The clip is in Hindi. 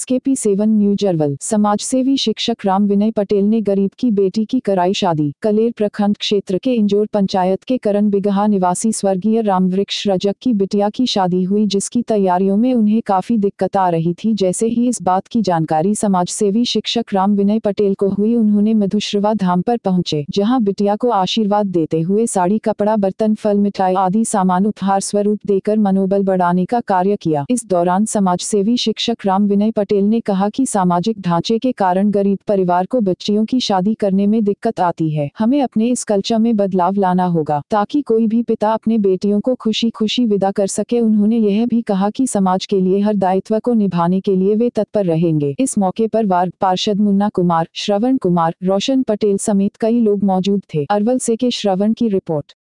एसकेपी सेवन न्यूज समाज समाजसेवी शिक्षक राम विनय पटेल ने गरीब की बेटी की कराई शादी कलेर प्रखंड क्षेत्र के इंजोर पंचायत के करण बिगहा निवासी स्वर्गीय राम वृक्ष रजक की बिटिया की शादी हुई जिसकी तैयारियों में उन्हें काफी दिक्कत आ रही थी जैसे ही इस बात की जानकारी समाज सेवी शिक्षक राम विनय पटेल को हुई उन्होंने मधुश्रवा धाम पर पहुंचे जहाँ बिटिया को आशीर्वाद देते हुए साड़ी कपड़ा बर्तन फल मिठाई आदि सामान उपहार स्वरूप देकर मनोबल बढ़ाने का कार्य किया इस दौरान समाज सेवी शिक्षक राम विनय पटेल पटेल ने कहा कि सामाजिक ढांचे के कारण गरीब परिवार को बच्चियों की शादी करने में दिक्कत आती है हमें अपने इस कल्चर में बदलाव लाना होगा ताकि कोई भी पिता अपने बेटियों को खुशी खुशी विदा कर सके उन्होंने यह भी कहा कि समाज के लिए हर दायित्व को निभाने के लिए वे तत्पर रहेंगे इस मौके पर वार्ड पार्षद मुन्ना कुमार श्रवण कुमार रोशन पटेल समेत कई लोग मौजूद थे अरवल से के श्रवण की रिपोर्ट